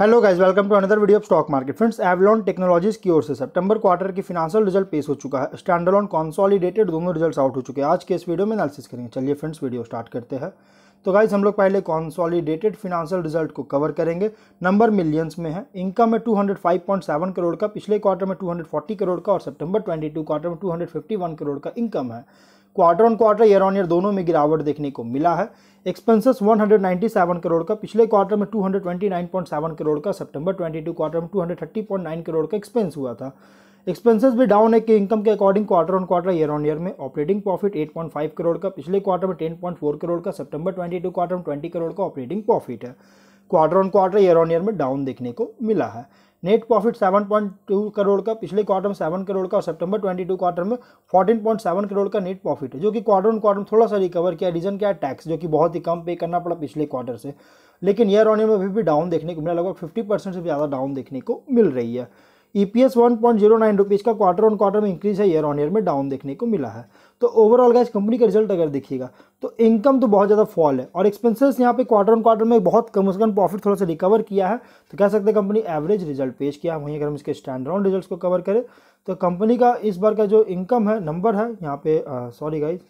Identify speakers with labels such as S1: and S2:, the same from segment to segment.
S1: hello guys welcome to another video of stock market friends Avalon Technologies की ओर से सितंबर क्वार्टर की फिनांशियल रिजल्ट पेश हो चुका है स्टैंडलॉन कॉन्सॉलिडेटेड दोनों रिजल्ट्स आउट हो चुके हैं आज के इस वीडियो में एनालिसिस करेंगे चलिए फ्रेंड्स वीडियो स्टार्ट करते हैं तो गाइज हम लोग पहले कॉन्सॉलीडेटेड फिनांशियल रिजल्ट को कवर करेंगे नंबर मिलियंस में है इनकम है टू करोड़ का पिछले क्वार्टर में टू करोड़ का और सितंबर ट्वेंटी क्वार्टर में टू करोड़ का इनकम है quarter on quarter year on year दोनों में गिरावट देखने को मिला है एक्सपेंसेस 197 करोड़ का पिछले क्वार्टर में 229.7 करोड़ का सितंबर 22 क्वार्टर में 230.9 करोड़ का एक्सपेंस हुआ था एक्सपेंसेस भी डाउन है कि इनकम के according quarter on quarter year on year में ऑपरेटिंग प्रॉफिट 8.5 करोड़ का पिछले क्वार्टर में 10.4 करोड़ का सितंबर 22 क्वार्टर में 20 करोड़ का ऑपरेटिंग प्रॉफिट है quarter on quarter year on year में डाउन देखने को मिला है नेट प्रॉफिट 7.2 करोड़ का पिछले क्वार्टर में 7 करोड़ का और सितंबर 22 क्वार्टर में 14.7 करोड़ का नेट प्रॉफिट है जो कि क्वार्टर ऑन क्वार्टर में थोड़ा सा रिकवर किया रीजन क्या है टैक्स जो कि बहुत ही कम पे करना पड़ा पिछले क्वार्टर से लेकिन ईयर ऑन ईयर में अभी भी डाउन देखने को मिला लगभग फिफ्टी से भी ज़्यादा डाउन देखने को मिल रही है E P S one point zero nine rupees का क्वार्टर ऑन क्वार्टर में इंक्रीज है ईयर ऑन ईयर में डाउन देखने को मिला है तो ओवरऑल गैस कंपनी का रिजल्ट अगर देखिएगा तो इनकम तो बहुत ज़्यादा फॉल है और एक्सपेंसेस यहाँ पे क्वार्टर ऑन क्वार्टर में बहुत कम से कम प्रॉफिट थोड़ा सा रिकवर किया है तो कह सकते हैं कंपनी एवरेज रिजल्ट पेश किया वहीं अगर हम इसके स्टैंड राउंड रिजल्ट को कवर करें तो कंपनी का इस बार का जो इनकम है नंबर है यहाँ पे सॉरी गाइज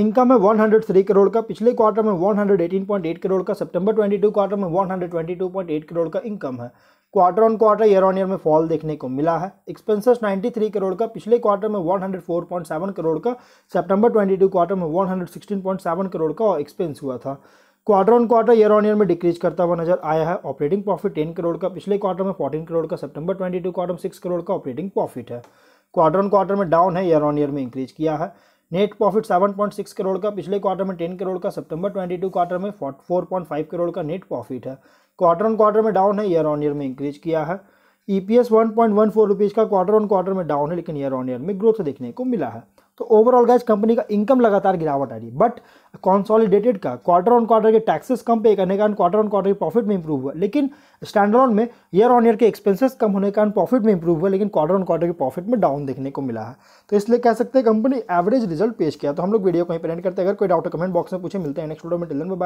S1: इनकम है 103 करोड़ का पिछले क्वार्टर में 118.8 करोड़ का सितंबर 22 क्वार्टर में 122.8 करोड़ का इनकम है quarter on quarter year on year में फॉल देखने को मिला है एक्सपेंसेस 93 करोड़ का पिछले क्वार्टर में 104.7 करोड़ का सितंबर 22 क्वार्टर में 116.7 करोड़ का एक्सपेंस हुआ था quarter on quarter year on year में डिक्रीज करता हुआ नजर आया है ऑपरेटिंग प्रॉफिट 10 करोड़ का पिछले क्वार्टर में फोर्टीन करोड़ का सितंबर ट्वेंटी क्वार्टर में सिक्स करोड़ का ऑपरेटिंग प्रॉफिट है क्वार्टर ऑन क्वार्टर में डाउन है ईयर ऑन ईयर में इंक्रीज किया है नेट प्रॉफिट 7.6 करोड़ का पिछले क्वार्टर में 10 करोड़ का सितंबर 22 क्वार्टर में 4.5 करोड़ का नेट प्रॉफिट है क्वार्टर ऑन क्वार्टर में डाउन है ईयर ऑन ईयर में इंक्रीज किया है ई पी एस का क्वार्टर ऑन क्वार्टर में डाउन है लेकिन ईयर ऑन ईयर में ग्रोथ देखने को मिला है तो ओवरऑल गैस कंपनी का इनकम लगातार गिरावट आ रही है बट कॉन्सॉलिडेटेड का क्वार्टर ऑन क्वार्टर के टैक्सेस कम पे करने के कारण क्वार्टर ऑन क्वार्टर प्रॉफिट में इंप्रूव हुआ लेकिन स्टैंड ऑन में ईयर ऑन ईयर के एक्सपेंसेस कम होने के कारण प्रॉफिट में इंप्रूव हुआ लेकिन क्वार्टर ऑन क्वार्टर के प्रॉफिट में डाउन देखने को मिला है तो इसलिए कह सकते हैं कंपनी एवरेज रिजल्ट पेश किया तो हम लोग वीडियो को ही करते हैं अगर कोई डाउट कमेंट बॉक्स में पूछे मिलते हैं नेक्स्ट वीडियो में में